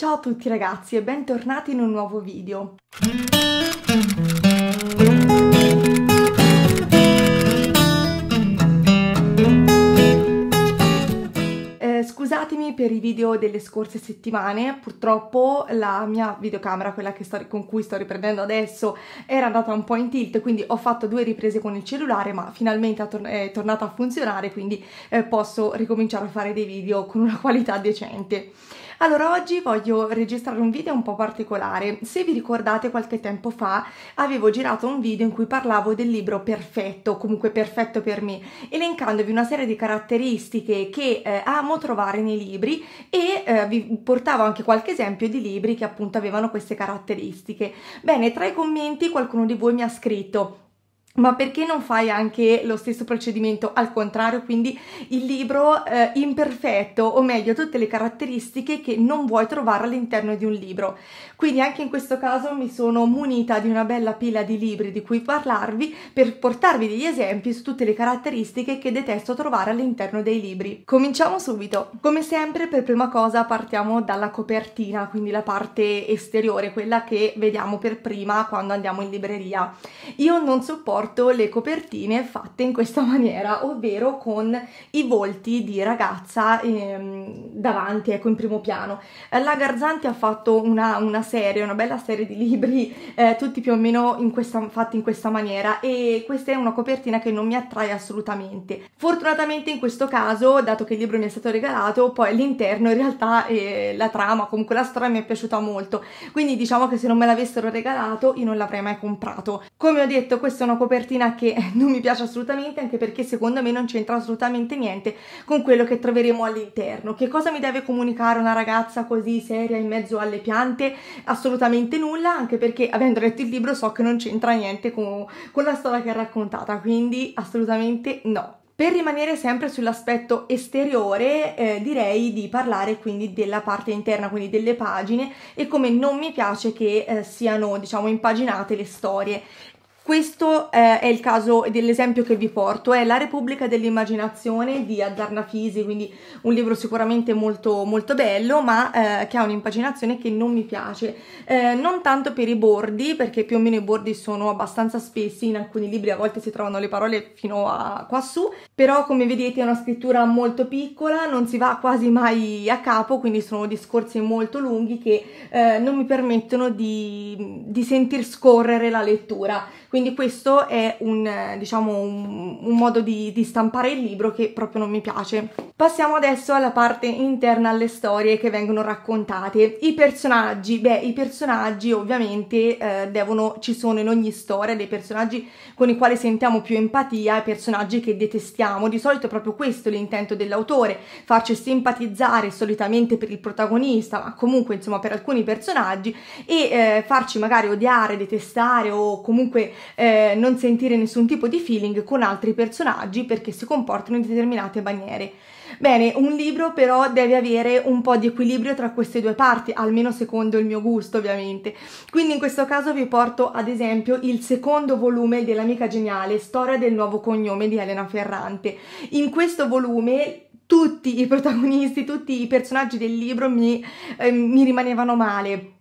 Ciao a tutti ragazzi e bentornati in un nuovo video. Eh, scusatemi per i video delle scorse settimane, purtroppo la mia videocamera, quella sto, con cui sto riprendendo adesso, era andata un po' in tilt, quindi ho fatto due riprese con il cellulare, ma finalmente è, tornata a funzionare, quindi eh, posso ricominciare a fare dei video con una qualità decente. Allora oggi voglio registrare un video un po' particolare. Se vi ricordate qualche tempo fa avevo girato un video in cui parlavo del libro perfetto, comunque perfetto per me, elencandovi una serie di caratteristiche che eh, amo trovare nei libri e eh, vi portavo anche qualche esempio di libri che appunto avevano queste caratteristiche. Bene, tra i commenti qualcuno di voi mi ha scritto ma perché non fai anche lo stesso procedimento al contrario, quindi il libro eh, imperfetto, o meglio tutte le caratteristiche che non vuoi trovare all'interno di un libro. Quindi anche in questo caso mi sono munita di una bella pila di libri di cui parlarvi per portarvi degli esempi su tutte le caratteristiche che detesto trovare all'interno dei libri. Cominciamo subito. Come sempre per prima cosa partiamo dalla copertina, quindi la parte esteriore, quella che vediamo per prima quando andiamo in libreria. Io non sopporto porto le copertine fatte in questa maniera, ovvero con i volti di ragazza ehm, davanti, ecco, in primo piano. Eh, la Garzanti ha fatto una, una serie, una bella serie di libri, eh, tutti più o meno in questa, fatti in questa maniera e questa è una copertina che non mi attrae assolutamente. Fortunatamente in questo caso, dato che il libro mi è stato regalato, poi all'interno in realtà eh, la trama, comunque la storia mi è piaciuta molto, quindi diciamo che se non me l'avessero regalato io non l'avrei mai comprato. Come ho detto, questa è una copertina copertina che non mi piace assolutamente anche perché secondo me non c'entra assolutamente niente con quello che troveremo all'interno. Che cosa mi deve comunicare una ragazza così seria in mezzo alle piante? Assolutamente nulla, anche perché avendo letto il libro so che non c'entra niente con, con la storia che è raccontata, quindi assolutamente no. Per rimanere sempre sull'aspetto esteriore eh, direi di parlare quindi della parte interna, quindi delle pagine e come non mi piace che eh, siano diciamo impaginate le storie. Questo eh, è il caso dell'esempio che vi porto, è La Repubblica dell'Immaginazione di Adarna Fisi, quindi un libro sicuramente molto, molto bello, ma eh, che ha un'impaginazione che non mi piace. Eh, non tanto per i bordi, perché più o meno i bordi sono abbastanza spessi, in alcuni libri a volte si trovano le parole fino a quassù, però come vedete è una scrittura molto piccola, non si va quasi mai a capo, quindi sono discorsi molto lunghi che eh, non mi permettono di, di sentir scorrere la lettura. Quindi quindi questo è un, diciamo, un, un modo di, di, stampare il libro che proprio non mi piace. Passiamo adesso alla parte interna alle storie che vengono raccontate. I personaggi, beh, i personaggi ovviamente eh, devono, ci sono in ogni storia dei personaggi con i quali sentiamo più empatia personaggi che detestiamo. Di solito è proprio questo l'intento dell'autore, farci simpatizzare solitamente per il protagonista, ma comunque insomma per alcuni personaggi e eh, farci magari odiare, detestare o comunque eh, non sentire nessun tipo di feeling con altri personaggi perché si comportano in determinate maniere. Bene, un libro però deve avere un po' di equilibrio tra queste due parti, almeno secondo il mio gusto ovviamente. Quindi in questo caso vi porto ad esempio il secondo volume dell'amica geniale, Storia del nuovo cognome di Elena Ferrante. In questo volume tutti i protagonisti, tutti i personaggi del libro mi, eh, mi rimanevano male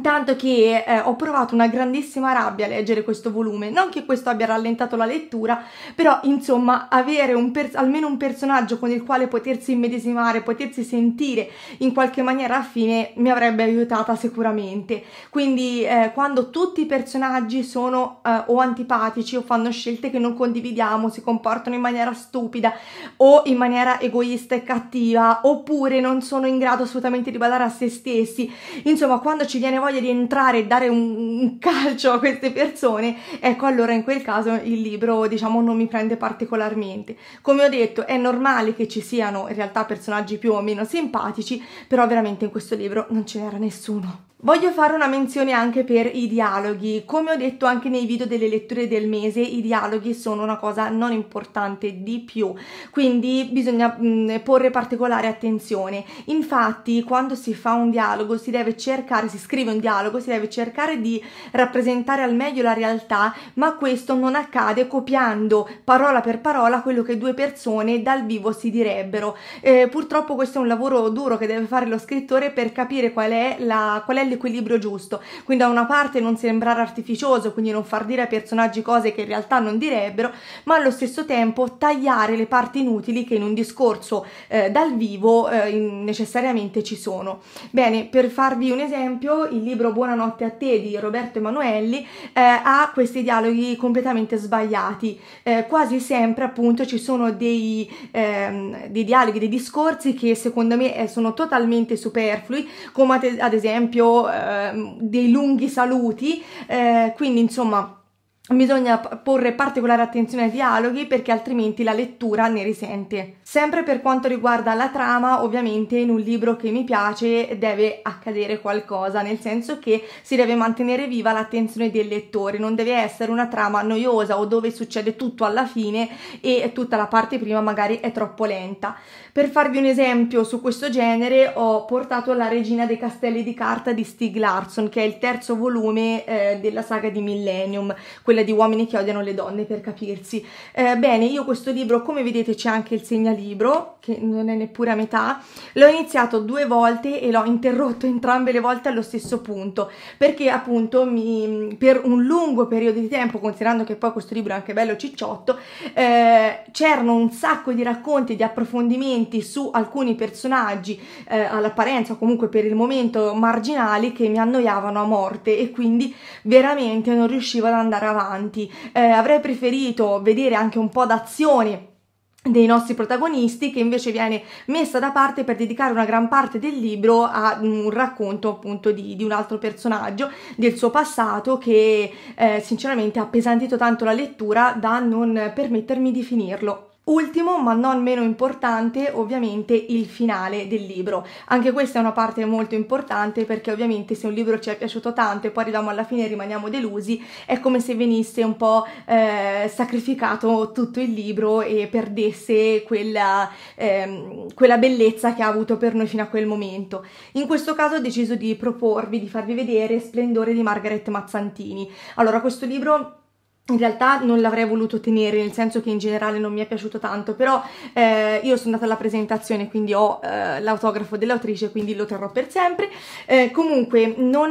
Tanto che eh, ho provato una grandissima rabbia a leggere questo volume, non che questo abbia rallentato la lettura, però insomma avere un almeno un personaggio con il quale potersi immedesimare, potersi sentire in qualche maniera affine mi avrebbe aiutata sicuramente. Quindi eh, quando tutti i personaggi sono eh, o antipatici o fanno scelte che non condividiamo, si comportano in maniera stupida o in maniera egoista e cattiva, oppure non sono in grado assolutamente di badare a se stessi, insomma quando ci viene voglia di entrare e dare un, un calcio a queste persone, ecco allora in quel caso il libro diciamo non mi prende particolarmente. Come ho detto è normale che ci siano in realtà personaggi più o meno simpatici, però veramente in questo libro non ce n'era nessuno. Voglio fare una menzione anche per i dialoghi, come ho detto anche nei video delle letture del mese i dialoghi sono una cosa non importante di più, quindi bisogna mh, porre particolare attenzione, infatti quando si fa un dialogo si deve cercare, si scrive un dialogo, si deve cercare di rappresentare al meglio la realtà, ma questo non accade copiando parola per parola quello che due persone dal vivo si direbbero, eh, purtroppo questo è un lavoro duro che deve fare lo scrittore per capire qual è la qual è l'equilibrio giusto, quindi da una parte non sembrare artificioso, quindi non far dire ai personaggi cose che in realtà non direbbero, ma allo stesso tempo tagliare le parti inutili che in un discorso eh, dal vivo eh, necessariamente ci sono. Bene, per farvi un esempio, il libro Buonanotte a te di Roberto Emanuelli eh, ha questi dialoghi completamente sbagliati, eh, quasi sempre appunto ci sono dei, ehm, dei dialoghi, dei discorsi che secondo me eh, sono totalmente superflui, come ad esempio eh, dei lunghi saluti, eh, quindi insomma Bisogna porre particolare attenzione ai dialoghi perché altrimenti la lettura ne risente. Sempre per quanto riguarda la trama, ovviamente in un libro che mi piace deve accadere qualcosa, nel senso che si deve mantenere viva l'attenzione del lettore, non deve essere una trama noiosa o dove succede tutto alla fine e tutta la parte prima magari è troppo lenta. Per farvi un esempio su questo genere ho portato La regina dei castelli di carta di Stig Larsson, che è il terzo volume eh, della saga di Millennium quella di uomini che odiano le donne, per capirsi. Eh, bene, io questo libro, come vedete c'è anche il segnalibro, che non è neppure a metà, l'ho iniziato due volte e l'ho interrotto entrambe le volte allo stesso punto, perché appunto mi, per un lungo periodo di tempo, considerando che poi questo libro è anche bello cicciotto, eh, c'erano un sacco di racconti, di approfondimenti su alcuni personaggi, eh, all'apparenza o comunque per il momento marginali, che mi annoiavano a morte e quindi veramente non riuscivo ad andare avanti avanti. Eh, avrei preferito vedere anche un po' d'azione dei nostri protagonisti che invece viene messa da parte per dedicare una gran parte del libro a un racconto appunto di, di un altro personaggio del suo passato che eh, sinceramente ha appesantito tanto la lettura da non permettermi di finirlo. Ultimo, ma non meno importante, ovviamente il finale del libro. Anche questa è una parte molto importante perché ovviamente se un libro ci è piaciuto tanto e poi arriviamo alla fine e rimaniamo delusi, è come se venisse un po' eh, sacrificato tutto il libro e perdesse quella, eh, quella bellezza che ha avuto per noi fino a quel momento. In questo caso ho deciso di proporvi, di farvi vedere Splendore di Margaret Mazzantini. Allora, questo libro in realtà non l'avrei voluto tenere, nel senso che in generale non mi è piaciuto tanto, però eh, io sono andata alla presentazione, quindi ho eh, l'autografo dell'autrice, quindi lo terrò per sempre. Eh, comunque, l'ho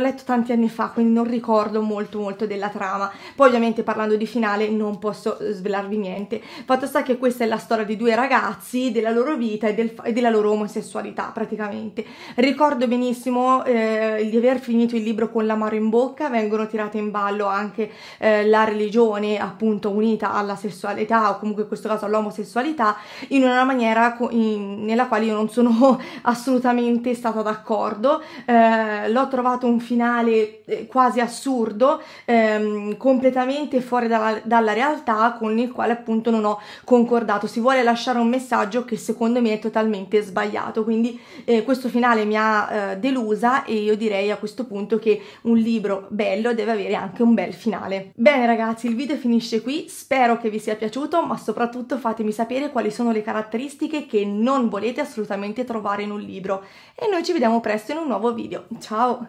letto tanti anni fa, quindi non ricordo molto molto della trama. Poi ovviamente parlando di finale non posso eh, svelarvi niente. Fatto sta che questa è la storia di due ragazzi, della loro vita e, del, e della loro omosessualità praticamente. Ricordo benissimo eh, di aver finito il libro con l'amaro in bocca, vengono tirate in ballo anche eh, la religione appunto unita alla sessualità o comunque in questo caso all'omosessualità in una maniera in, nella quale io non sono assolutamente stata d'accordo, eh, l'ho trovato un finale eh, quasi assurdo, ehm, completamente fuori dalla, dalla realtà con il quale appunto non ho concordato, si vuole lasciare un messaggio che secondo me è totalmente sbagliato, quindi eh, questo finale mi ha eh, delusa e io direi a questo punto che un libro bello deve avere anche un bel finale. Bene, ragazzi, il video finisce qui, spero che vi sia piaciuto, ma soprattutto fatemi sapere quali sono le caratteristiche che non volete assolutamente trovare in un libro. E noi ci vediamo presto in un nuovo video. Ciao!